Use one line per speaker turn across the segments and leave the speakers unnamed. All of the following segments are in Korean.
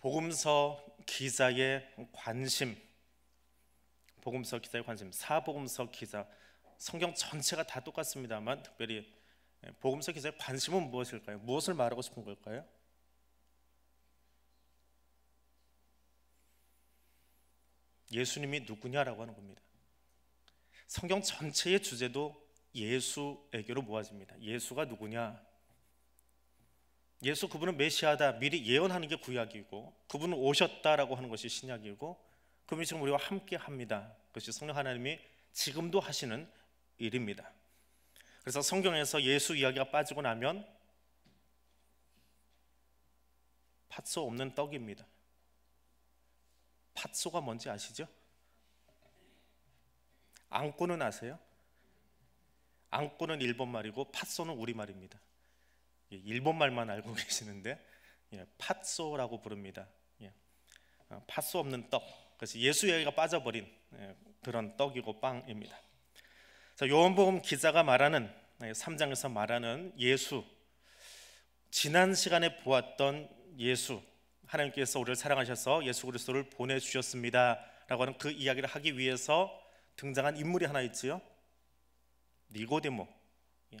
복음서 기자의 관심, 복음서 기자의 관심, 사복음서 기자, 성경 전체가 다 똑같습니다만 특별히 예, 복음서 기자의 관심은 무엇일까요? 무엇을 말하고 싶은 걸까요? 예수님이 누구냐라고 하는 겁니다. 성경 전체의 주제도 예수 애교로 모아집니다. 예수가 누구냐? 예수 그분은 메시아다 미리 예언하는 게 구약이고 그분은 오셨다라고 하는 것이 신약이고 그분이 지금 우리와 함께 합니다. 그것이 성령 하나님이 지금도 하시는 일입니다. 그래서 성경에서 예수 이야기가 빠지고 나면 팥소 없는 떡입니다. 팥소가 뭔지 아시죠? 안고는 아세요? 안고는 일본 말이고 팥소는 우리 말입니다. 예, 일본 말만 알고 계시는데 예, 팥소라고 부릅니다. 예, 어, 팥소 없는 떡. 그래서 예수 얘기가 빠져버린 예, 그런 떡이고 빵입니다. 자, 요한복음 기자가 말하는 3장에서 예, 말하는 예수 지난 시간에 보았던 예수 하나님께서 우리를 사랑하셔서 예수 그리스도를 보내 주셨습니다라고 하는 그 이야기를 하기 위해서 등장한 인물이 하나 있지요. 니고데모. 예.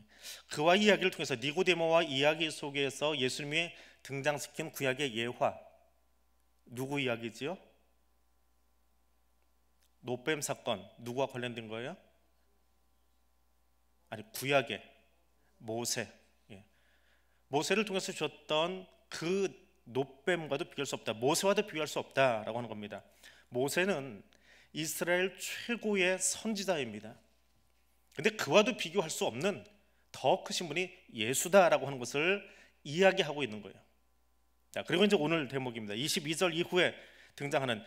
그와 이야기를 통해서 니고데모와 이야기 속에서 예수님이 등장시킨 구약의 예화 누구 이야기지요? 노뱀 사건 누구와 관련된 거예요? 아니 구약의 모세 예. 모세를 통해서 줬던 그 노뱀과도 비교할 수 없다 모세와도 비교할 수 없다라고 하는 겁니다 모세는 이스라엘 최고의 선지자입니다 근데 그와도 비교할 수 없는 더 크신 분이 예수다라고 하는 것을 이야기하고 있는 거예요. 자, 그리고 이제 오늘 대목입니다. 22절 이후에 등장하는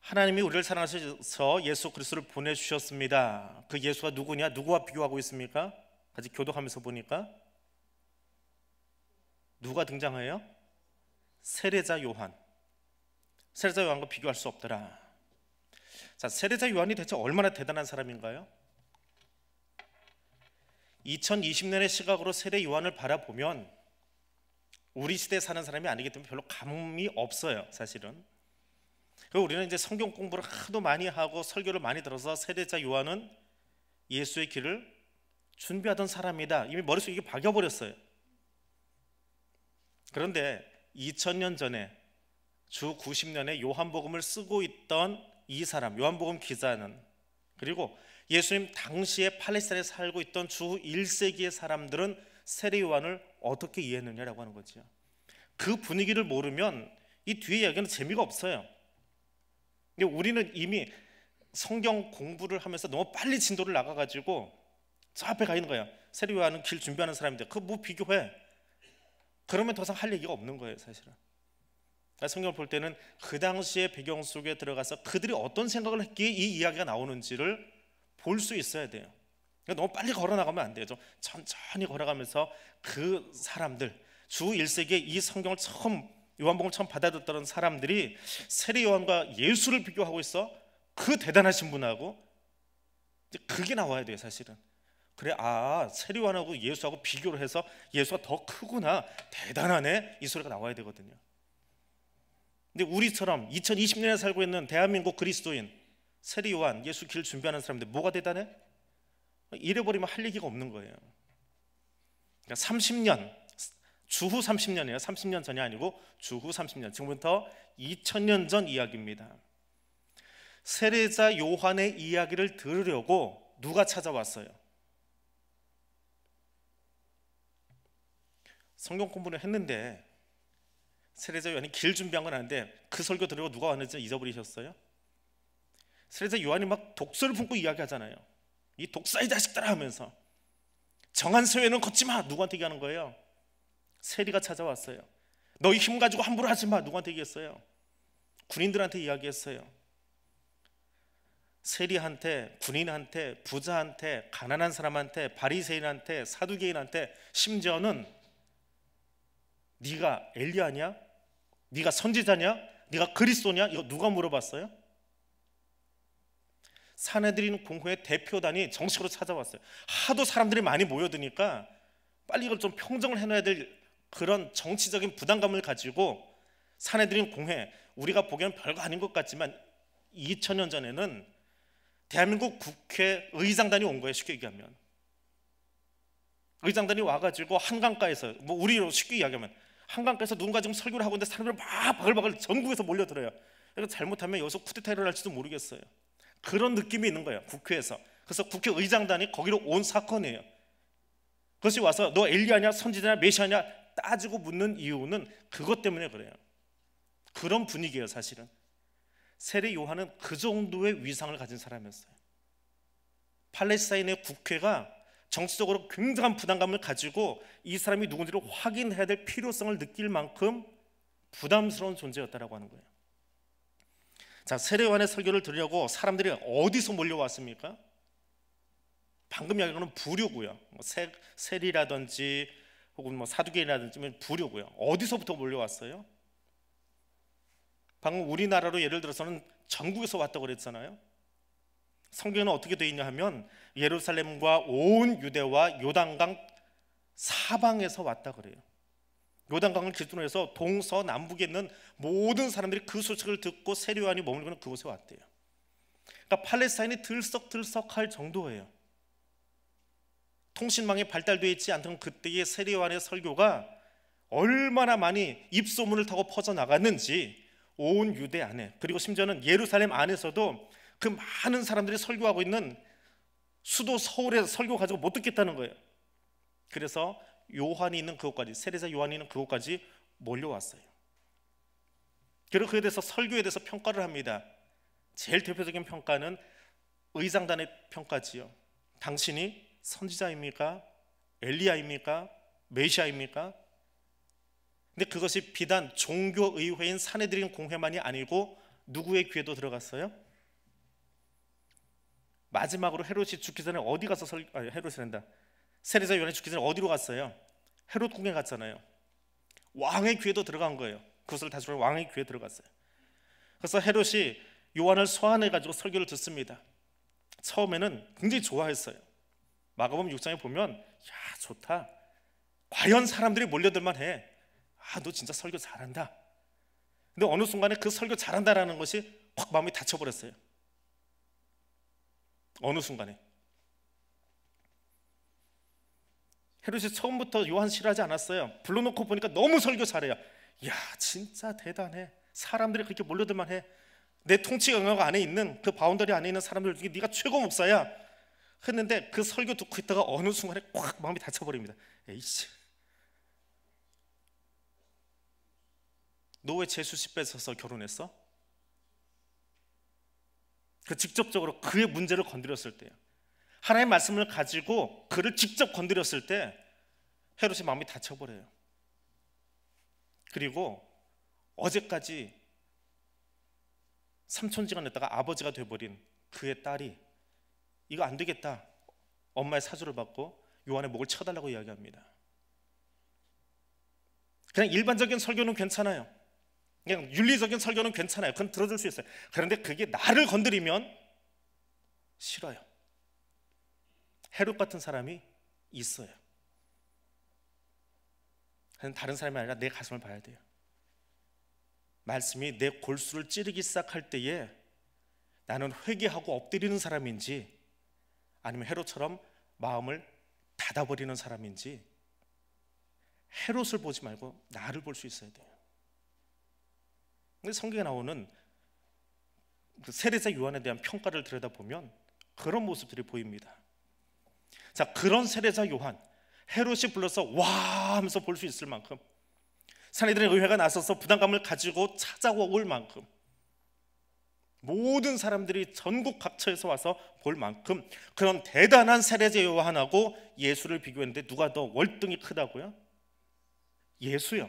하나님이 우리를 사랑하셔서 예수 그리스도를 보내 주셨습니다. 그 예수가 누구냐? 누구와 비교하고 있습니까? 같이 교독하면서 보니까 누가 등장해요? 세례자 요한. 세례자 요한과 비교할 수 없더라. 자, 세례자 요한이 대체 얼마나 대단한 사람인가요? 2020년의 시각으로 세례 요한을 바라보면 우리 시대에 사는 사람이 아니기 때문에 별로 감이 없어요, 사실은. 그리고 우리는 이제 성경 공부를 하도 많이 하고 설교를 많이 들어서 세례자 요한은 예수의 길을 준비하던 사람이다. 이미 머릿속에 이게 박여버렸어요. 그런데 2000년 전에 주 90년에 요한복음을 쓰고 있던 이 사람, 요한복음 기자는 그리고 예수님 당시에 팔레스타인에 살고 있던 주 1세기의 사람들은 세례 요한을 어떻게 이해했느냐라고 하는 거지요. 그 분위기를 모르면 이 뒤에 이야기는 재미가 없어요. 우리는 이미 성경 공부를 하면서 너무 빨리 진도를 나가가지고 저 앞에 가 있는 거야. 세례 요한은 길 준비하는 사람인데 그뭐 비교해? 그러면 더 이상 할 얘기가 없는 거예요, 사실은. 그러니까 성경을 볼 때는 그 당시의 배경 속에 들어가서 그들이 어떤 생각을 했기에 이 이야기가 나오는지를 볼수 있어야 돼요. 그러니까 너무 빨리 걸어 나가면 안 돼요. 좀 천천히 걸어가면서 그 사람들 주 1세기에 이 성경을 처음 요한복음 처음 받아들었던 사람들이 세례 요한과 예수를 비교하고 있어 그 대단하신 분하고 그게 나와야 돼요 사실은 그래 아 세례 요한하고 예수하고 비교를 해서 예수가 더 크구나 대단하네 이 소리가 나와야 되거든요 근데 우리처럼 2020년에 살고 있는 대한민국 그리스도인 세례요한 예수 길 준비하는 사람들 뭐가 대단해? 잃어버리면 할 얘기가 없는 거예요. 그러니까 30년 주후 30년이에요. 30년 전이 아니고 주후 30년. 지금부터 2000년 전 이야기입니다. 세례자 요한의 이야기를 들으려고 누가 찾아왔어요? 성경 공부를 했는데 세례자 요한이 길 준비한 건 아닌데 그 설교 들으려고 누가 왔는지 잊어버리셨어요? 그래서 요한이 막 독설을 품고 이야기하잖아요. 이 독사의 자식들아 하면서 정한 세회는 걷지 마. 누구한테 얘기하는 거예요? 세리가 찾아왔어요. 너희 힘 가지고 함부로 하지 마. 누구한테 얘기했어요? 군인들한테 이야기했어요. 세리한테, 군인한테, 부자한테, 가난한 사람한테, 바리새인한테, 사두개인한테 심지어는 네가 엘리 아니 네가 선지자냐? 네가 그리스도냐? 이거 누가 물어봤어요? 사내들인 공회 대표단이 정식으로 찾아왔어요. 하도 사람들이 많이 모여드니까 빨리 이걸 좀 평정을 해놔야 될 그런 정치적인 부담감을 가지고 사내들인 공회 우리가 보기에는 별거 아닌 것 같지만 2000년 전에는 대한민국 국회 의장단이 온 거예요. 쉽게 얘기하면 의장단이 와가지고 한강가에서 뭐 우리로 쉽게 이야기하면 한강가에서 누군가 지금 설교를 하고 있는데 사람들 막 바글바글 전국에서 몰려들어요. 그러니까 잘못하면 여기서 쿠데타를 할지도 모르겠어요. 그런 느낌이 있는 거예요. 국회에서. 그래서 국회의장단이 거기로 온 사건이에요. 그것이 와서 너 엘리아냐 선지자냐 메시아냐 따지고 묻는 이유는 그것 때문에 그래요. 그런 분위기예요, 사실은. 세례 요한은 그 정도의 위상을 가진 사람이었어요. 팔레스타인의 국회가 정치적으로 굉장한 부담감을 가지고 이 사람이 누군지를 확인해야 될 필요성을 느낄 만큼 부담스러운 존재였다라고 하는 거예요. 자, 세례요한의 설교를 들으려고 사람들이 어디서 몰려왔습니까? 방금 이야기하는 부류고요. 뭐 세, 세리라든지 혹은 뭐 사두개인이라든지 부류고요. 어디서부터 몰려왔어요? 방금 우리나라로 예를 들어서는 전국에서 왔다고 그랬잖아요. 성경에는 어떻게 되어 있냐 하면 예루살렘과 온 유대와 요단강 사방에서 왔다 그래요. 요단강을 길준으로 해서 동서 남북에 있는 모든 사람들이 그 소식을 듣고 세례요이 머물고는 그곳에 왔대요. 그러니까 팔레스타인이 들썩들썩할 정도예요. 통신망이 발달되어 있지 않던 그때의 세례요의 설교가 얼마나 많이 입소문을 타고 퍼져나갔는지 온 유대 안에 그리고 심지어는 예루살렘 안에서도 그 많은 사람들이 설교하고 있는 수도 서울에서 설교 가지고 못 듣겠다는 거예요. 그래서 요한이 있는 그곳까지 세례자 요한이 있는 그곳까지 몰려왔어요. 그리고 그에 대해서 설교에 대해서 평가를 합니다. 제일 대표적인 평가는 의장단의 평가지요. 당신이 선지자입니까? 엘리야입니까? 메시아입니까? 근데 그것이 비단 종교 의회인 사내들인 공회만이 아니고 누구의 귀에도 들어갔어요? 마지막으로 헤롯이 죽기 전에 어디 가서 설, 아, 헤롯이 된다. 세례자 요한이 죽기 전에 어디로 갔어요? 헤롯 궁에 갔잖아요. 왕의 귀에도 들어간 거예요. 그것을 다시 말해 왕의 귀에 들어갔어요. 그래서 헤롯이 요한을 소환해 가지고 설교를 듣습니다. 처음에는 굉장히 좋아했어요. 마가복음 6장에 보면 야 좋다. 과연 사람들이 몰려들만 해. 아너 진짜 설교 잘한다. 근데 어느 순간에 그 설교 잘한다라는 것이 확 마음이 닫혀버렸어요. 어느 순간에 헤롯이 처음부터 요한 싫어하지 않았어요. 불러놓고 보니까 너무 설교 잘해요. 야 진짜 대단해. 사람들이 그렇게 몰려들만 해. 내 통치 영역 안에 있는 그 바운더리 안에 있는 사람들 중에 네가 최고 목사야. 했는데 그 설교 듣고 있다가 어느 순간에 꽉 마음이 닫혀버립니다. 에이씨. 너왜 재수씨 뺏어서 결혼했어? 그 직접적으로 그의 문제를 건드렸을 때요. 하나님의 말씀을 가지고 그를 직접 건드렸을 때 헤롯의 마음이 다쳐버려요. 그리고 어제까지 삼촌지간 됐다가 아버지가 돼버린 그의 딸이 이거 안 되겠다. 엄마의 사주를 받고 요한의 목을 쳐달라고 이야기합니다. 그냥 일반적인 설교는 괜찮아요. 그냥 윤리적인 설교는 괜찮아요. 그건 들어줄 수 있어요. 그런데 그게 나를 건드리면 싫어요. 해롯 같은 사람이 있어요. 다른 사람이 아니라 내 가슴을 봐야 돼요. 말씀이 내 골수를 찌르기 시작할 때에 나는 회개하고 엎드리는 사람인지 아니면 헤롯처럼 마음을 닫아버리는 사람인지 헤롯을 보지 말고 나를 볼 수 있어야 돼요. 근데 성경에 나오는 그 세례자 요한에 대한 평가를 들여다보면 그런 모습들이 보입니다. 자, 그런 세례자 요한 헤롯이 불러서 와 하면서 볼 수 있을 만큼 사내들의 의회가 나서서 부담감을 가지고 찾아올 만큼 모든 사람들이 전국 각처에서 와서 볼 만큼 그런 대단한 세례자 요한하고 예수를 비교했는데 누가 더 월등히 크다고요? 예수요.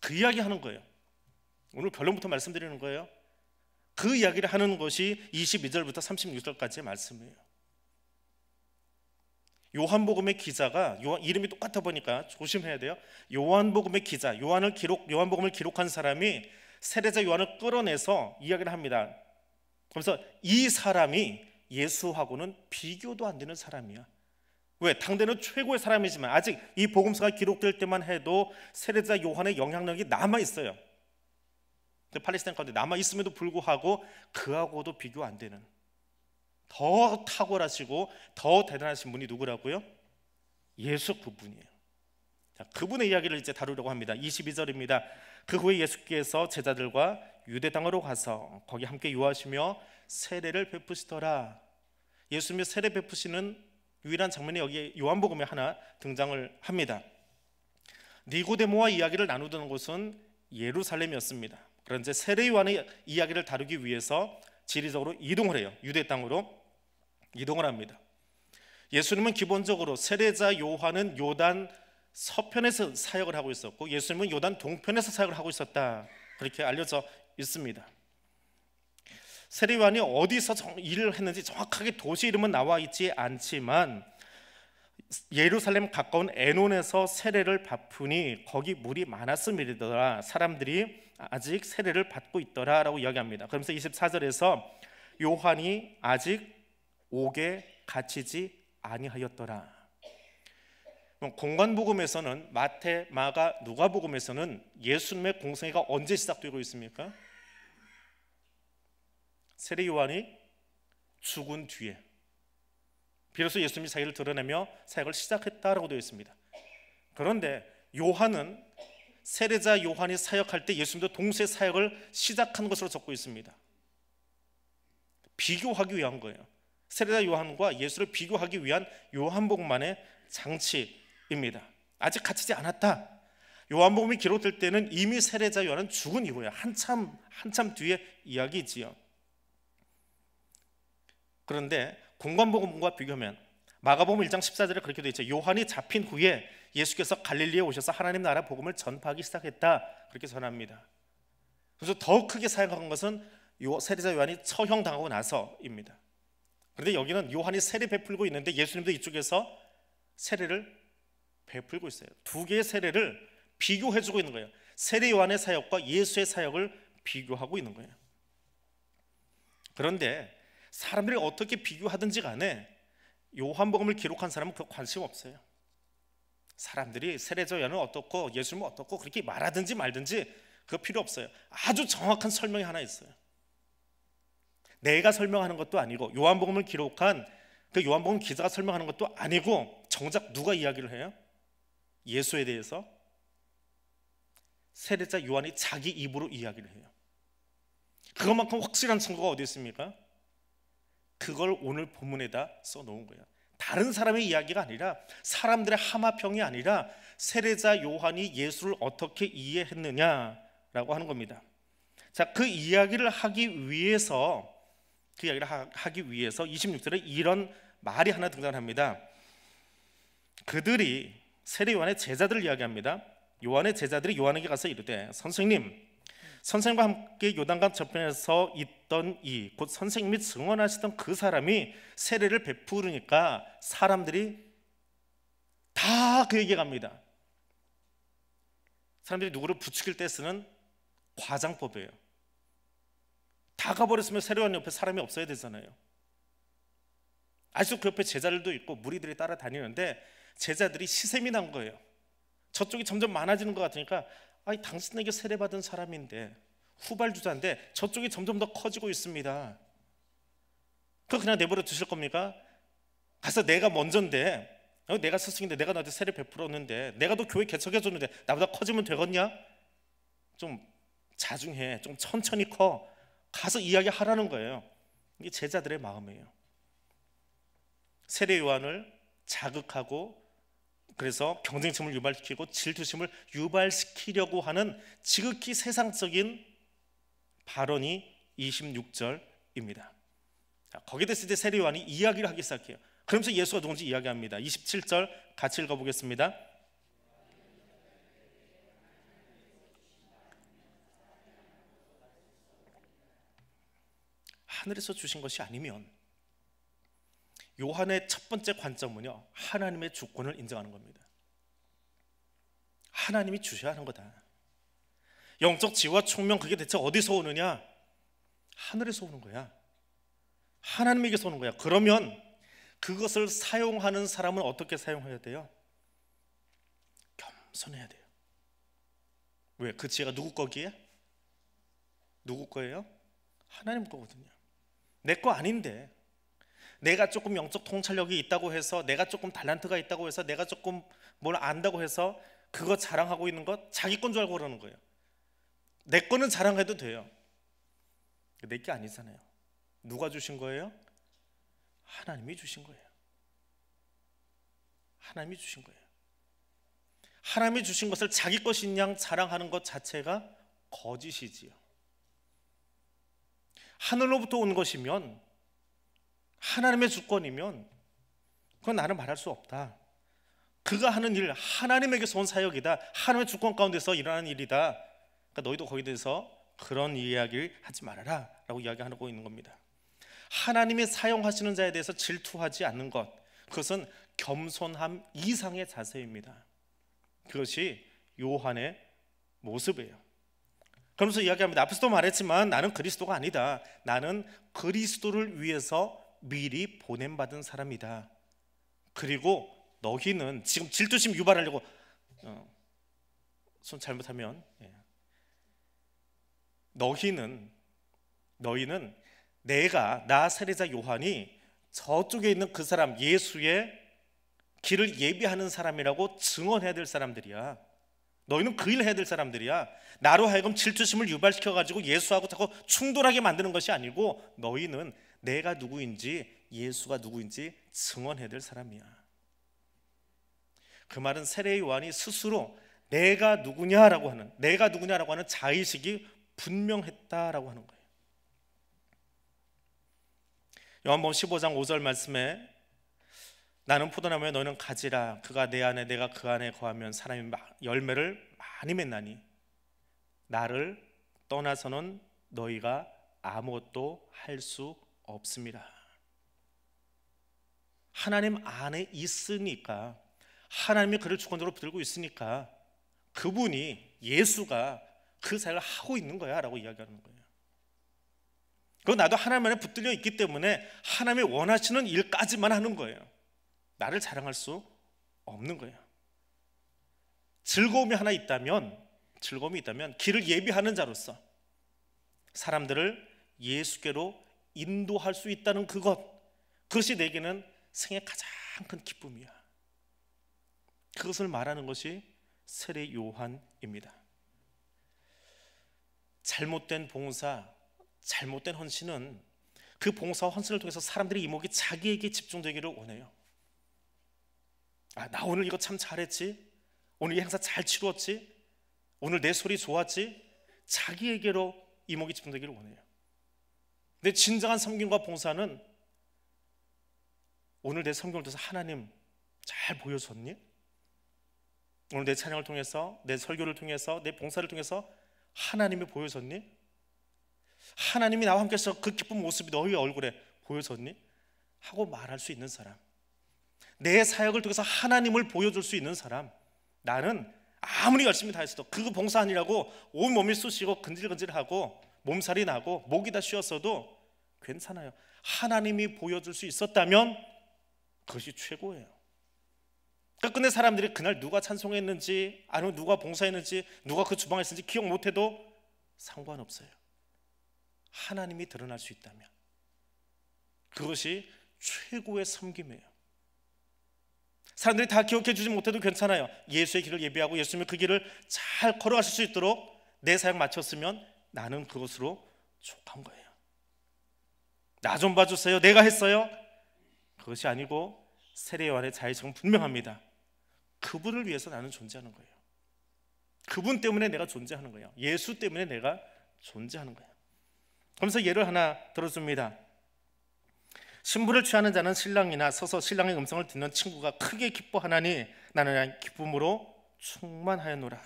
그 이야기 하는 거예요. 오늘 결론부터 말씀드리는 거예요. 그 이야기를 하는 것이 22절부터 36절까지의 말씀이에요. 요한복음의 기자가 요한, 이름이 똑같아 보니까 조심해야 돼요. 요한복음의 기자, 요한을 기록 요한복음을 기록한 사람이 세례자 요한을 끌어내서 이야기를 합니다. 그래서 이 사람이 예수하고는 비교도 안 되는 사람이야. 왜? 당대는 최고의 사람이지만 아직 이 복음서가 기록될 때만 해도 세례자 요한의 영향력이 남아 있어요. 팔레스타인 가운데 남아 있음에도 불구하고 그하고도 비교 안 되는 더 탁월하시고 더 대단하신 분이 누구라고요? 예수 그분이에요. 자, 그분의 이야기를 이제 다루려고 합니다. 22절입니다. 그 후에 예수께서 제자들과 유대 땅으로 가서 거기 함께 요하시며 세례를 베푸시더라. 예수님이 세례 베푸시는 유일한 장면이 여기 요한복음에 하나 등장을 합니다. 니고데모와 이야기를 나누던 곳은 예루살렘이었습니다. 그런데 세례 요한의 이야기를 다루기 위해서 지리적으로 이동을 해요. 유대 땅으로. 이동을 합니다. 예수님은 기본적으로 세례자 요한은 요단 서편에서 사역을 하고 있었고 예수님은 요단 동편에서 사역을 하고 있었다. 그렇게 알려져 있습니다. 세례 요한이 어디서 일을 했는지 정확하게 도시 이름은 나와 있지 않지만 예루살렘 가까운 에논에서 세례를 받으니 거기 물이 많았음이더라 사람들이 아직 세례를 받고 있더라라고 이야기합니다. 그러면서 24절에서 요한이 아직 옥에 갇히지 아니하였더라. 공관복음에서는 마태, 마가, 누가복음에서는 예수님의 공생애가 언제 시작되고 있습니까? 세례 요한이 죽은 뒤에 비로소 예수님이 자기를 드러내며 사역을 시작했다라고 되어 있습니다. 그런데 요한은 세례자 요한이 사역할 때 예수님도 동시에 사역을 시작한 것으로 적고 있습니다. 비교하기 위한 거예요. 세례자 요한과 예수를 비교하기 위한 요한복음만의 장치입니다. 아직 갇히지 않았다. 요한복음이 기록될 때는 이미 세례자 요한은 죽은 이후에 한참 한참 뒤의 이야기지요. 그런데 공관복음과 비교하면 마가복음 1장 14절에 그렇게 되어 있죠. 요한이 잡힌 후에 예수께서 갈릴리에 오셔서 하나님 나라 복음을 전파하기 시작했다. 그렇게 전합니다. 그래서 더 크게 사용한 것은 세례자 요한이 처형당하고 나서입니다. 그런데 여기는 요한이 세례 베풀고 있는데 예수님도 이쪽에서 세례를 베풀고 있어요. 두 개의 세례를 비교해 주고 있는 거예요. 세례 요한의 사역과 예수의 사역을 비교하고 있는 거예요. 그런데 사람들이 어떻게 비교하든지 간에 요한복음을 기록한 사람은 그 관심 없어요. 사람들이 세례자한은 어떻고 예수님은 어떻고 그렇게 말하든지 말든지 그 필요 없어요. 아주 정확한 설명이 하나 있어요. 내가 설명하는 것도 아니고 요한복음을 기록한 그 요한복음 기자가 설명하는 것도 아니고 정작 누가 이야기를 해요? 예수에 대해서 세례자 요한이 자기 입으로 이야기를 해요. 그것만큼 확실한 증거가 어디 있습니까? 그걸 오늘 본문에다 써놓은 거예요. 다른 사람의 이야기가 아니라 사람들의 하마평이 아니라 세례자 요한이 예수를 어떻게 이해했느냐라고 하는 겁니다. 자, 그 이야기를 하기 위해서 그 이야기를 하기 위해서 26절에 이런 말이 하나 등장합니다. 그들이 세례 요한의 제자들을 이야기합니다. 요한의 제자들이 요한에게 가서 이르되 선생님 선생과 함께 요단강 저편에서 있던 이 곧 선생님이 증언하시던 그 사람이 세례를 베푸르니까 사람들이 다 그에게 갑니다. 사람들이 누구를 부추길 때 쓰는 과장법이에요. 다 가버렸으면 세례관 옆에 사람이 없어야 되잖아요. 아직도 그 옆에 제자들도 있고 무리들이 따라다니는데 제자들이 시샘이 난 거예요. 저쪽이 점점 많아지는 것 같으니까 아니 당신에게 세례받은 사람인데 후발주자인데 저쪽이 점점 더 커지고 있습니다. 그 그냥 내버려 두실 겁니까? 가서 내가 먼저인데 어, 내가 스승인데 내가 너한테 세례 베풀었는데 내가 너 교회 개척해 줬는데 나보다 커지면 되겠냐? 좀 자중해 좀 천천히 커 가서 이야기하라는 거예요. 이게 제자들의 마음이에요. 세례 요한을 자극하고 그래서 경쟁심을 유발시키고 질투심을 유발시키려고 하는 지극히 세상적인 발언이 26절입니다. 거기에 대해서 이제 세례 요한이 이야기를 하기 시작해요. 그러면서 예수가 누군지 이야기합니다. 27절 같이 읽어보겠습니다. 하늘에서 주신 것이 아니면 요한의 첫 번째 관점은요. 하나님의 주권을 인정하는 겁니다. 하나님이 주셔야 하는 거다. 영적 지와 총명 그게 대체 어디서 오느냐? 하늘에서 오는 거야. 하나님에게서 오는 거야. 그러면 그것을 사용하는 사람은 어떻게 사용해야 돼요? 겸손해야 돼요. 왜? 그 지혜가 누구 거기에? 누구 거예요? 하나님 거거든요. 내거 아닌데 내가 조금 영적 통찰력이 있다고 해서 내가 조금 달란트가 있다고 해서 내가 조금 뭘 안다고 해서 그거 자랑하고 있는 것 자기 건 줄 알고 그러는 거예요. 내 거는 자랑해도 돼요. 내 게 아니잖아요. 누가 주신 거예요? 하나님이 주신 거예요. 하나님이 주신 거예요. 하나님이 주신 것을 자기 것인 양 자랑하는 것 자체가 거짓이지요. 하늘로부터 온 것이면 하나님의 주권이면 그건 나는 말할 수 없다. 그가 하는 일 하나님에게서 온 사역이다. 하나님의 주권 가운데서 일어나는 일이다. 그러니까 너희도 거기에 대해서 그런 이야기를 하지 말아라 라고 이야기하고 있는 겁니다. 하나님이 사용하시는 자에 대해서 질투하지 않는 것 그것은 겸손함 이상의 자세입니다. 그것이 요한의 모습이에요. 그러면서 이야기합니다. 앞에서도 말했지만 나는 그리스도가 아니다. 나는 그리스도를 위해서 미리 보냄받은 사람이다. 그리고 너희는 지금 질투심 유발하려고 어, 손 잘못하면 예. 너희는 너희는 내가 나사레자 요한이 저쪽에 있는 그 사람 예수의 길을 예비하는 사람이라고 증언해야 될 사람들이야. 너희는 그 일 해야 될 사람들이야. 나로 하여금 질투심을 유발시켜 가지고 예수하고 자꾸 충돌하게 만드는 것이 아니고 너희는 내가 누구인지 예수가 누구인지 증언해야 될 사람이야. 그 말은 세례 요한이 스스로 내가 누구냐라고 하는 내가 누구냐라고 하는 자의식이 분명했다라고 하는 거예요. 요한복음 15장 5절 말씀에 나는 포도나무에 너는 가지라 그가 내 안에 내가 그 안에 거하면 사람이 열매를 많이 맺나니 나를 떠나서는 너희가 아무것도 할 수 없습니다. 하나님 안에 있으니까 하나님이 그를 주권적으로 붙들고 있으니까 그분이 예수가 그 사역을 하고 있는 거야라고 이야기하는 거예요. 그 나도 하나님 안에 붙들려 있기 때문에 하나님이 원하시는 일까지만 하는 거예요. 나를 자랑할 수 없는 거예요. 즐거움이 하나 있다면 즐거움이 있다면 길을 예비하는 자로서 사람들을 예수께로 인도할 수 있다는 그것 그것이 내게는 생애 가장 큰 기쁨이야. 그것을 말하는 것이 세례 요한입니다. 잘못된 봉사, 잘못된 헌신은 그 봉사와 헌신을 통해서 사람들의 이목이 자기에게 집중되기를 원해요. 아, 나 오늘 이거 참 잘했지? 오늘 이 행사 잘 치루었지? 오늘 내 소리 좋았지? 자기에게로 이목이 집중되기를 원해요. 내 진정한 성경과 봉사는 오늘 내성경을 통해서 하나님 잘 보여줬니? 오늘 내 찬양을 통해서, 내 설교를 통해서, 내 봉사를 통해서 하나님이 보여줬니? 하나님이 나와 함께해서 그 기쁜 모습이 너희 얼굴에 보여줬니? 하고 말할 수 있는 사람. 내 사역을 통해서 하나님을 보여줄 수 있는 사람. 나는 아무리 열심히 다 했어도 그거 봉사 아니라고 온몸이 쑤시고 근질근질하고 몸살이 나고 목이 다 쉬었어도 괜찮아요. 하나님이 보여줄 수 있었다면 그것이 최고예요. 끝끝내 사람들이 그날 누가 찬송했는지 아니면 누가 봉사했는지 누가 그 주방에 있는지 었 기억 못해도 상관없어요. 하나님이 드러날 수 있다면 그것이 최고의 섬김이에요. 사람들이 다 기억해 주지 못해도 괜찮아요. 예수의 길을 예비하고 예수님의 그 길을 잘 걸어가실 수 있도록 내 사역 마쳤으면 나는 그것으로 족한 거예요. 나 좀 봐주세요. 내가 했어요. 그것이 아니고 세례 요한의 자의성은 분명합니다. 그분을 위해서 나는 존재하는 거예요. 그분 때문에 내가 존재하는 거예요. 예수 때문에 내가 존재하는 거예요. 그러면서 예를 하나 들어줍니다. 신부를 취하는 자는 신랑이나 서서 신랑의 음성을 듣는 친구가 크게 기뻐하나니 나는 기쁨으로 충만하였노라.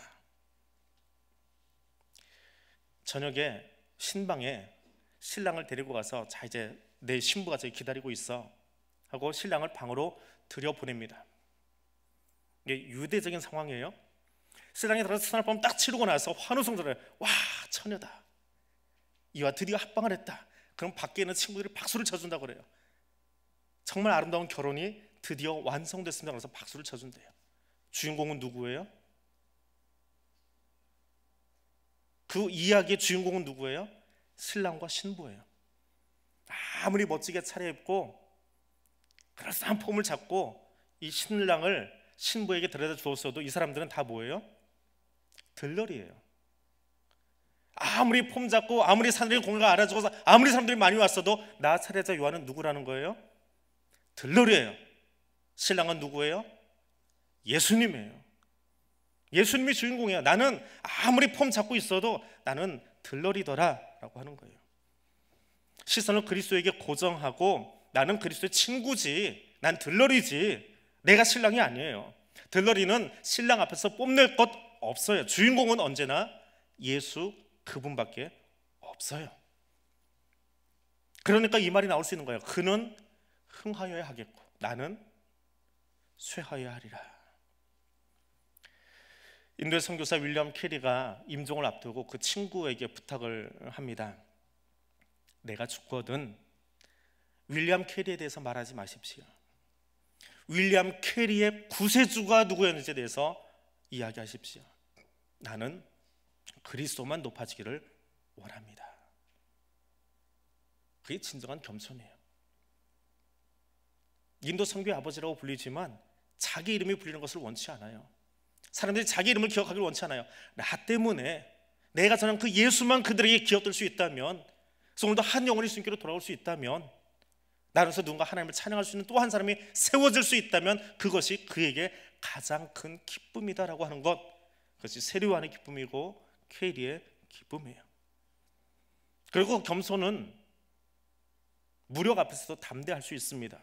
저녁에 신방에 신랑을 데리고 가서 자 이제 내 신부가 저기 기다리고 있어 하고 신랑을 방으로 들여 보냅니다. 이게 유대적인 상황이에요. 신랑이 들어서 수산을 딱 치르고 나서 환호성들을 와 처녀다 이와 드디어 합방을 했다. 그럼 밖에 있는 친구들이 박수를 쳐준다 그래요. 정말 아름다운 결혼이 드디어 완성됐습니다. 그래서 박수를 쳐준대요. 주인공은 누구예요? 그 이야기의 주인공은 누구예요? 신랑과 신부예요. 아무리 멋지게 차려입고 그럴싸한 폼을 잡고 이 신랑을 신부에게 데려다 주었어도 이 사람들은 다 뭐예요? 들러리예요. 아무리 폼 잡고 아무리 사람들이 공을 알아주고 아무리 사람들이 많이 왔어도 나 차례자 요한은 누구라는 거예요? 들러려요. 신랑은 누구예요? 예수님이에요. 예수님이 주인공이에요 나는 아무리 폼 잡고 있어도 나는 들러리더라라고 하는 거예요. 시선을 그리스도에게 고정하고 나는 그리스도의 친구지. 난 들러리지. 내가 신랑이 아니에요. 들러리는 신랑 앞에서 뽐낼 것 없어요. 주인공은 언제나 예수 그분밖에 없어요. 그러니까 이 말이 나올 수 있는 거예요. 그는 흥하여야 하겠고 나는 쇠하여야 하리라. 인도의 선교사 윌리엄 캐리가 임종을 앞두고 그 친구에게 부탁을 합니다. 내가 죽거든 윌리엄 캐리에 대해서 말하지 마십시오. 윌리엄 캐리의 구세주가 누구였는지에 대해서 이야기하십시오. 나는 그리스도만 높아지기를 원합니다. 그게 진정한 겸손이에요. 인도 성교의 아버지라고 불리지만 자기 이름이 불리는 것을 원치 않아요. 사람들이 자기 이름을 기억하길 원치 않아요. 나 때문에 내가 전한 그 예수만 그들에게 기억될 수 있다면 그래서 오늘도 한 영혼이 순교로 돌아올 수 있다면 나로서 누군가 하나님을 찬양할 수 있는 또 한 사람이 세워질 수 있다면 그것이 그에게 가장 큰 기쁨이다라고 하는 것 그것이 세례와의 기쁨이고 케리의 기쁨이에요. 그리고 겸손은 무력 앞에서도 담대할 수 있습니다.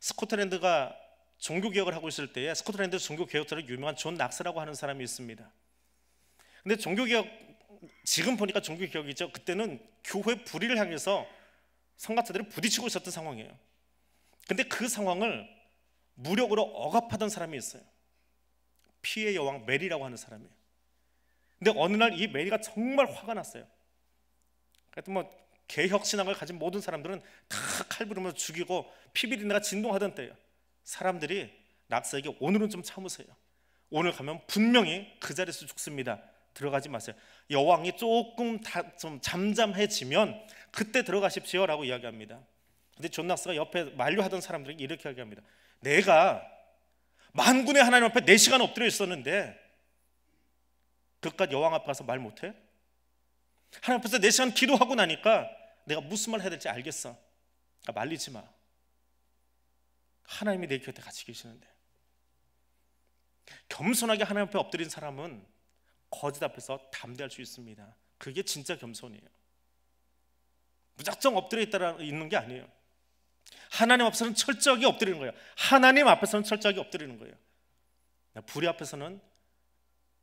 스코틀랜드가 종교 개혁을 하고 있을 때에 스코틀랜드 종교 개혁자로 유명한 존 낙스라고 하는 사람이 있습니다. 근데 종교 개혁 지금 보니까 종교 개혁이죠. 그때는 교회 불의를 향해서 성가타들을 부딪히고 있었던 상황이에요. 근데 그 상황을 무력으로 억압하던 사람이 있어요. 피해 여왕 메리라고 하는 사람이에요. 근데 어느 날 이 메리가 정말 화가 났어요. 그랬더뭐 개혁신앙을 가진 모든 사람들은 다 칼부림을 죽이고 피비린내가 진동하던 때예요. 사람들이 낙서에게 오늘은 좀 참으세요. 오늘 가면 분명히 그 자리에서 죽습니다. 들어가지 마세요. 여왕이 조금 좀 잠잠해지면 그때 들어가십시오라고 이야기합니다. 근데 존낙서가 옆에 만류하던 사람들에게 이렇게 이야기합니다. 내가 만군의 하나님 앞에 4시간 엎드려 있었는데 그깟 여왕 앞에 가서 말 못해? 하나님 앞에서 4시간 기도하고 나니까 내가 무슨 말 해야 될지 알겠어. 그 말리지 마. 하나님이 내 곁에 같이 계시는데. 겸손하게 하나님 앞에 엎드린 사람은 거짓 앞에서 담대할 수 있습니다. 그게 진짜 겸손이에요. 무작정 엎드려 있다라 있는 게 아니에요. 하나님 앞에서는 철저하게 엎드리는 거예요. 하나님 앞에서는 철저하게 엎드리는 거예요. 불의 앞에서는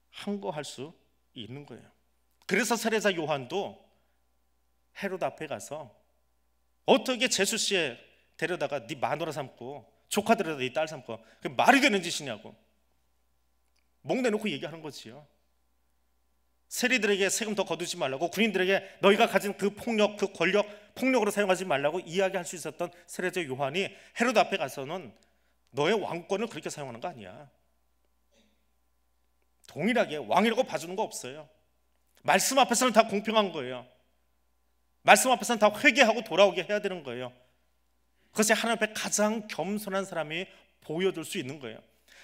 항거할 수 있는 거예요. 그래서 세례자 요한도 헤롯 앞에 가서 어떻게 제수 씨에 데려다가 네 마누라 삼고 조카 데려다 네딸 삼고 그 말이 되는 짓이냐고 목 내놓고 얘기하는 거지요. 세리들에게 세금 더 거두지 말라고 군인들에게 너희가 가진 그 폭력, 그 권력, 폭력으로 사용하지 말라고 이야기할 수 있었던 세례자 요한이 헤롯 앞에 가서는 너의 왕권을 그렇게 사용하는 거 아니야. 동일하게 왕이라고 봐주는 거 없어요. 말씀 앞에서는 다 공평한 거예요. 말씀 앞에서는 다 회개하고 돌아오게 해야 되는 거예요. 그것이 하나님 앞에 가장 겸손한 사람이 보여줄 수 있는 거예요.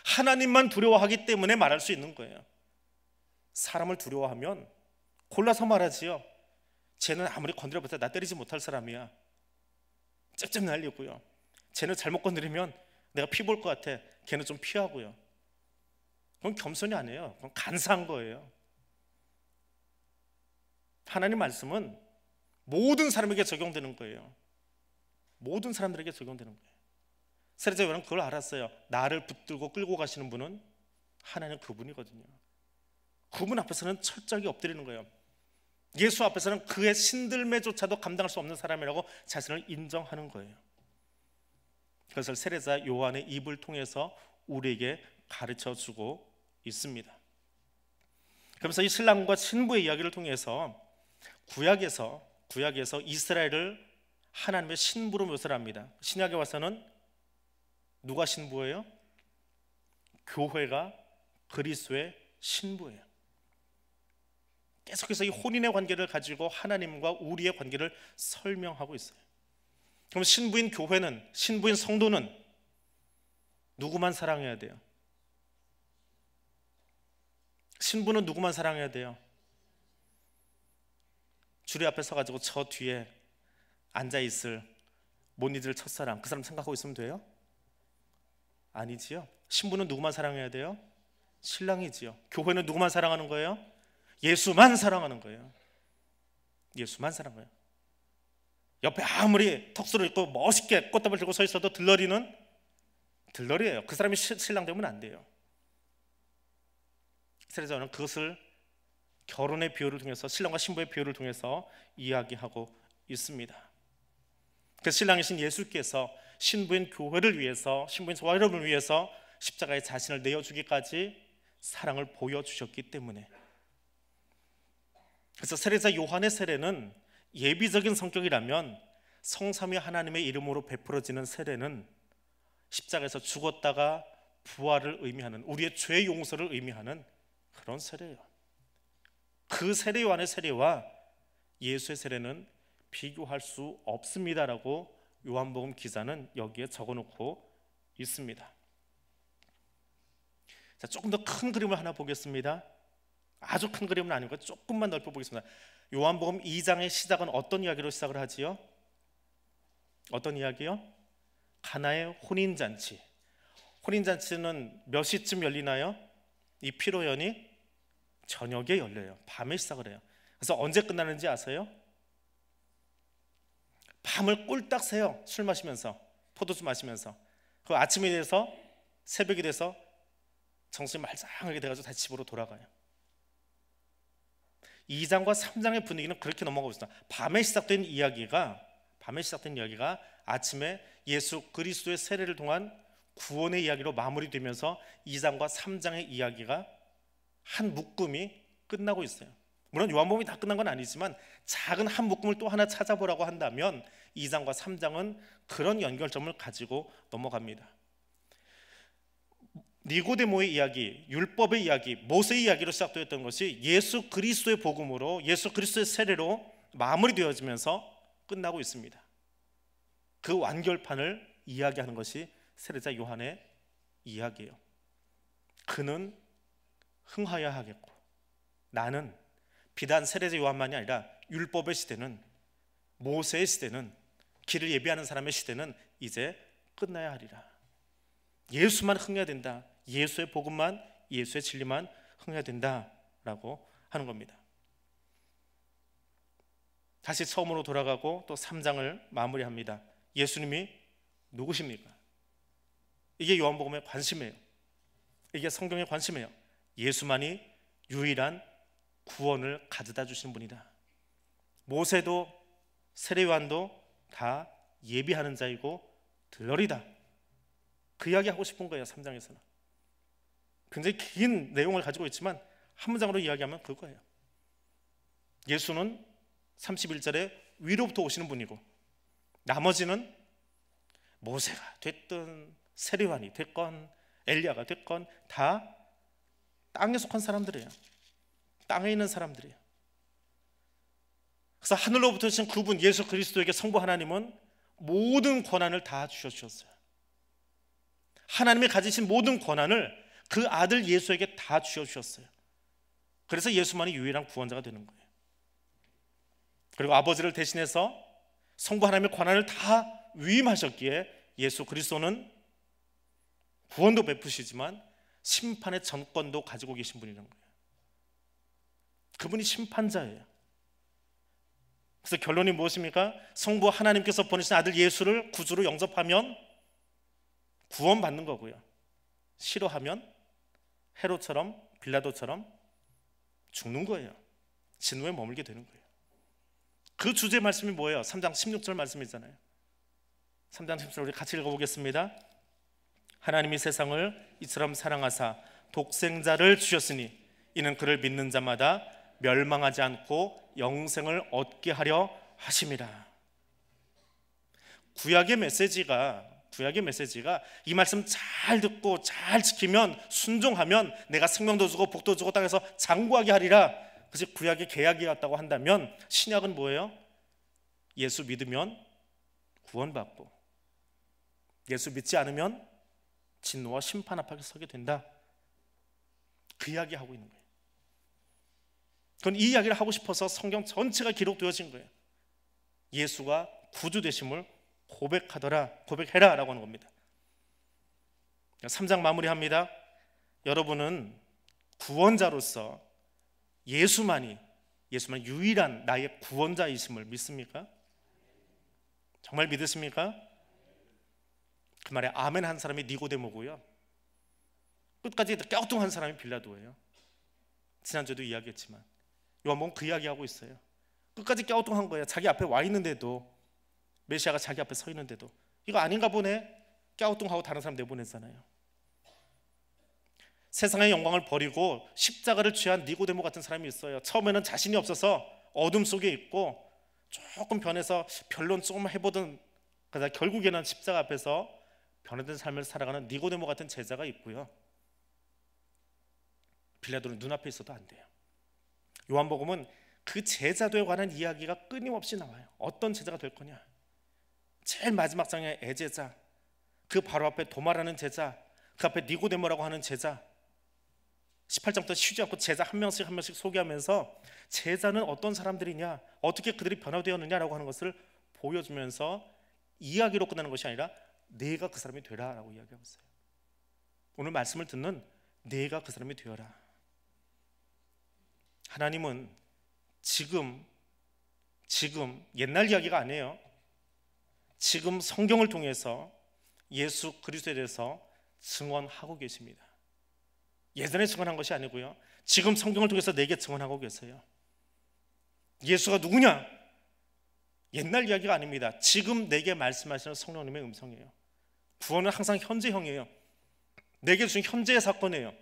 하나님만 두려워하기 때문에 말할 수 있는 거예요. 사람을 두려워하면 골라서 말하지요. 쟤는 아무리 건드려봤자 나 때리지 못할 사람이야. 쩝쩝 날리고요. 쟤는 잘못 건드리면 내가 피 볼 것 같아. 걔는 좀 피하고요. 그건 겸손이 아니에요. 그건 간사한 거예요. 하나님 말씀은 모든 사람에게 적용되는 거예요. 모든 사람들에게 적용되는 거예요. 세례자 요한은 그걸 알았어요. 나를 붙들고 끌고 가시는 분은 하나님 그분이거든요. 그분 앞에서는 철저하게 엎드리는 거예요. 예수 앞에서는 그의 신들매조차도 감당할 수 없는 사람이라고 자신을 인정하는 거예요. 그것을 세례자 요한의 입을 통해서 우리에게 가르쳐 주고 있습니다. 그러면서 이 신랑과 신부의 이야기를 통해서 구약에서 구약에서 이스라엘을 하나님의 신부로 묘사를 합니다. 신약에 와서는 누가 신부예요? 교회가 그리스의 신부예요. 계속해서 이 혼인의 관계를 가지고 하나님과 우리의 관계를 설명하고 있어요. 그럼 신부인 교회는 신부인 성도는 누구만 사랑해야 돼요? 신부는 누구만 사랑해야 돼요? 주리 앞에 서가지고 저 뒤에 앉아 있을 못 잊을 첫사랑 그 사람 생각하고 있으면 돼요? 아니지요. 신부는 누구만 사랑해야 돼요? 신랑이지요. 교회는 누구만 사랑하는 거예요? 예수만 사랑하는 거예요. 예수만 사랑해요. 옆에 아무리 턱수를 입고 멋있게 꽃다발 들고 서 있어도 들러리는 들러리예요. 그 사람이 신랑 되면 안 돼요. 그래서 저는 그것을 결혼의 비유를 통해서 신랑과 신부의 비유를 통해서 이야기하고 있습니다. 그 신랑이신 예수께서 신부인 교회를 위해서 신부인 저와 여러분을 위해서 십자가에 자신을 내어주기까지 사랑을 보여주셨기 때문에 그래서 세례자 요한의 세례는 예비적인 성격이라면 성삼위 하나님의 이름으로 베풀어지는 세례는 십자가에서 죽었다가 부활을 의미하는 우리의 죄 용서를 의미하는 그런 세례예요. 그 세례요한의 세례와 예수의 세례는 비교할 수 없습니다라고 요한복음 기자는 여기에 적어놓고 있습니다. 자, 조금 더 큰 그림을 하나 보겠습니다. 아주 큰 그림은 아니고 조금만 넓혀 보겠습니다. 요한복음 2장의 시작은 어떤 이야기로 시작을 하지요? 어떤 이야기요? 가나의 혼인 잔치. 혼인 잔치는 몇 시쯤 열리나요? 이 피로연이 저녁에 열려요. 밤에 시작을 해요. 그래서 언제 끝나는지 아세요? 밤을 꼴딱 새요. 술 마시면서 포도주 마시면서 그 아침이 돼서 새벽이 돼서 정신 말짱하게 돼가지고 다시 집으로 돌아가요. 2장과 3장의 분위기는 그렇게 넘어가고 있습니다. 밤에 시작된 이야기가 밤에 시작된 이야기가 아침에 예수 그리스도의 세례를 통한 구원의 이야기로 마무리되면서 2장과 3장의 이야기가 한 묶음이 끝나고 있어요. 물론 요한복음이 다 끝난 건 아니지만 작은 한 묶음을 또 하나 찾아보라고 한다면 2장과 3장은 그런 연결점을 가지고 넘어갑니다. 니고데모의 이야기, 율법의 이야기, 모세의 이야기로 시작되었던 것이 예수 그리스도의 복음으로 예수 그리스도의 세례로 마무리되어지면서 끝나고 있습니다. 그 완결판을 이야기하는 것이 세례자 요한의 이야기예요. 그는 흥하여야 하겠고 나는 비단 세례자 요한만이 아니라 율법의 시대는 모세의 시대는 길을 예비하는 사람의 시대는 이제 끝나야 하리라. 예수만 흥해야 된다. 예수의 복음만 예수의 진리만 흥해야 된다라고 하는 겁니다. 다시 처음으로 돌아가고 또 3장을 마무리합니다. 예수님이 누구십니까? 이게 요한복음의 관심이에요. 이게 성경의 관심이에요. 예수만이 유일한 구원을 가져다 주신 분이다. 모세도 세례요한도 다 예비하는 자이고 들러리다. 그 이야기 하고 싶은 거예요. 3장에서는. 굉장히 긴 내용을 가지고 있지만 한 문장으로 이야기하면 그거예요. 예수는 31절에 위로부터 오시는 분이고 나머지는 모세가 됐든 세례환이 됐건 엘리야가 됐건 다 땅에 속한 사람들이에요. 땅에 있는 사람들이에요. 그래서 하늘로부터 오신 그분 예수 그리스도에게 성부 하나님은 모든 권한을 다 주셨어요. 하나님이 가지신 모든 권한을 그 아들 예수에게 다 주셨어요. 그래서 예수만이 유일한 구원자가 되는 거예요. 그리고 아버지를 대신해서 성부 하나님의 권한을 다 위임하셨기에 예수 그리스도는 구원도 베푸시지만 심판의 정권도 가지고 계신 분이란 거예요. 그분이 심판자예요. 그래서 결론이 무엇입니까? 성부 하나님께서 보내신 아들 예수를 구주로 영접하면 구원받는 거고요. 싫어하면 헤로처럼 빌라도처럼 죽는 거예요. 진노에 머물게 되는 거예요. 그 주제 말씀이 뭐예요? 3장 16절 말씀이잖아요. 3장 16절 우리 같이 읽어보겠습니다. 하나님이 세상을 이처럼 사랑하사 독생자를 주셨으니 이는 그를 믿는 자마다 멸망하지 않고 영생을 얻게 하려 하십니라 구약의 메시지가 구약의 메시지가 이 말씀 잘 듣고 잘 지키면 순종하면 내가 생명도 주고 복도 주고 땅에서 장구하게 하리라. 그래서 구약의 계약이었다고 한다면 신약은 뭐예요? 예수 믿으면 구원받고 예수 믿지 않으면 진노와 심판 앞에 서게 된다. 그 이야기 하고 있는 거예요. 그건 이 이야기를 하고 싶어서 성경 전체가 기록되어진 거예요. 예수가 구주 되심을 고백하더라, 고백해라 라고 하는 겁니다. 3장 마무리합니다. 여러분은 구원자로서 예수만이 예수만 유일한 나의 구원자이심을 믿습니까? 정말 믿으십니까? 그 말에 아멘 한 사람이 니고데모고요. 끝까지 깍뚱한 사람이 빌라도예요. 지난주에도 이야기했지만 요한복음 그 이야기하고 있어요. 끝까지 깍뚱한 거예요. 자기 앞에 와 있는데도 메시아가 자기 앞에 서 있는데도 이거 아닌가 보네. 깍뚱하고 다른 사람 내보냈잖아요. 세상의 영광을 버리고 십자가를 취한 니고데모 같은 사람이 있어요. 처음에는 자신이 없어서 어둠 속에 있고 조금 변해서 변론 조금 해보던 그러다 결국에는 십자가 앞에서 변화된 삶을 살아가는 니고데모 같은 제자가 있고요. 빌라도는 눈앞에 있어도 안 돼요. 요한복음은 그 제자도에 관한 이야기가 끊임없이 나와요. 어떤 제자가 될 거냐? 제일 마지막 장에 애제자, 그 바로 앞에 도마라는 제자, 그 앞에 니고데모라고 하는 제자. 18장부터 쉬지 않고 제자 한 명씩 한 명씩 소개하면서 제자는 어떤 사람들이냐, 어떻게 그들이 변화되었느냐라고 하는 것을 보여주면서 이야기로 끝나는 것이 아니라 내가 그 사람이 되라라고 이야기하고 있어요. 오늘 말씀을 듣는 내가 그 사람이 되어라. 하나님은 지금 지금 옛날 이야기가 아니에요. 지금 성경을 통해서 예수 그리스도에 대해서 증언하고 계십니다. 예전에 증언한 것이 아니고요.
지금 성경을
통해서 내게 증언하고 계세요. 예수가 누구냐? 옛날 이야기가 아닙니다. 지금 내게 말씀하시는 성령님의 음성이에요. 구원은 항상 현재형이에요. 내게 주신 현재의 사건이에요.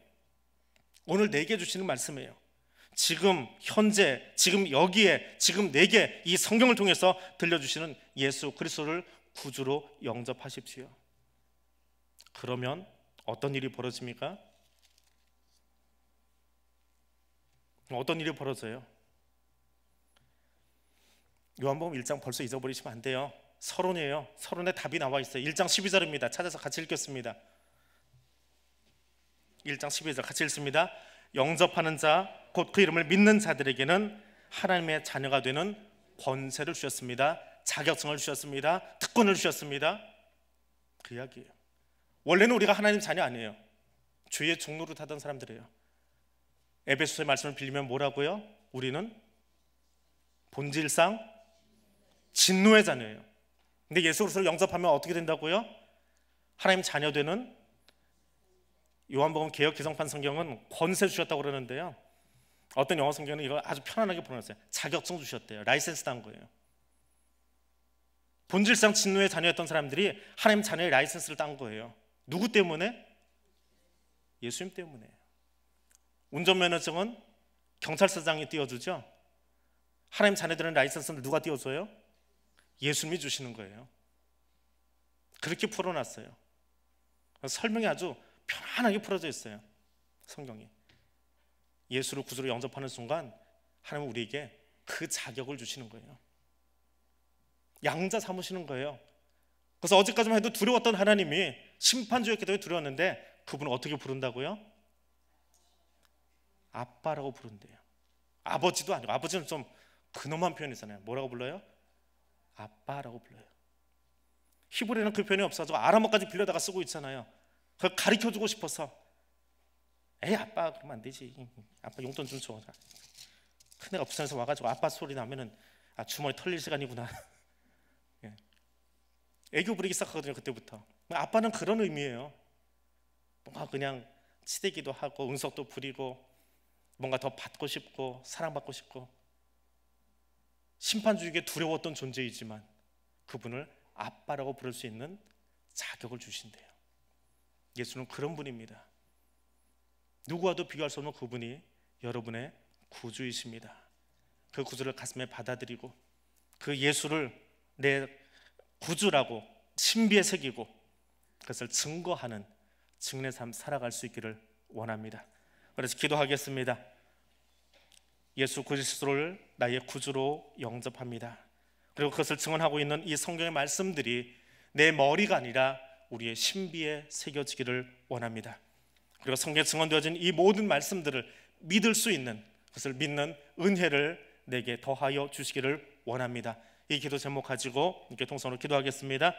오늘 내게 주시는 말씀이에요. 지금 현재, 지금 여기에, 지금 내게 이 성경을 통해서 들려주시는 예수 그리스도를 구주로 영접하십시오. 그러면 어떤 일이 벌어집니까? 어떤 일이 벌어져요? 요한복음 1장 벌써 잊어버리시면 안 돼요. 서론이에요. 서론에 답이 나와 있어요. 1장 12절입니다. 찾아서 같이 읽겠습니다. 1장 12절 같이 읽습니다. 영접하는 자, 곧 그 이름을 믿는 자들에게는 하나님의 자녀가 되는 권세를 주셨습니다. 자격증을 주셨습니다. 특권을 주셨습니다. 그 이야기예요. 원래는 우리가 하나님 자녀 아니에요. 죄의 종로를 타던 사람들이에요. 에베소서의 말씀을 빌리면 뭐라고요? 우리는 본질상 진노의 자녀예요. 근데 예수 그리스도를 영접하면 어떻게 된다고요? 하나님 자녀 되는 요한복음 개혁 개성판 성경은 권세 주셨다고 그러는데요. 어떤 영어 성경은 이걸 아주 편안하게 번역어요 자격증 주셨대요. 라이센스 딴 거예요. 본질상 진노의 자녀였던 사람들이 하나님 자녀의 라이센스를 딴 거예요. 누구 때문에? 예수님 때문에. 운전면허증은 경찰서장이 띄워주죠. 하나님 자녀들은 라이센스를 누가 띄워줘요? 예수님이 주시는 거예요. 그렇게 풀어놨어요. 설명이 아주 편안하게 풀어져 있어요. 성경이. 예수를 구주로 영접하는 순간 하나님은 우리에게 그 자격을 주시는 거예요. 양자 삼으시는 거예요. 그래서 어제까지만 해도 두려웠던 하나님이 심판주였기 때문에 두려웠는데 그분을 어떻게 부른다고요? 아빠라고 부른대요. 아버지도 아니고 아버지는 좀 근엄한 표현이잖아요. 뭐라고 불러요? 아빠라고 불러요. 히브리는 그 표현이 없어서 아람어까지 빌려다가 쓰고 있잖아요. 그걸 가르쳐 주고 싶어서 에이 아빠 그러면 안 되지. 아빠 용돈 좀 줘. 큰애가 부산에서 와가지고 아빠 소리 나면은 아 주머니 털릴 시간이구나. 예. 애교 부리기 시작하거든요 그때부터. 아빠는 그런 의미예요. 뭔가 그냥 치대기도 하고 응석도 부리고 뭔가 더 받고 싶고 사랑받고 싶고 심판주에게 두려웠던 존재이지만 그분을 아빠라고 부를 수 있는 자격을 주신대요. 예수는 그런 분입니다. 누구와도 비교할 수 없는 그분이 여러분의 구주이십니다. 그 구주를 가슴에 받아들이고 그 예수를 내 구주라고 신비에 새기고 그것을 증거하는 증례 삶 살아갈 수 있기를 원합니다. 그래서 기도하겠습니다. 예수 그리스도를 나의 구주로 영접합니다. 그리고 그것을 증언하고 있는 이 성경의 말씀들이 내 머리가 아니라 우리의 신비에 새겨지기를 원합니다. 그리고 성경에 증언되어진 이 모든 말씀들을 믿을 수 있는 그것을 믿는 은혜를 내게 더하여 주시기를 원합니다. 이 기도 제목 가지고 이렇게 통성으로 기도하겠습니다.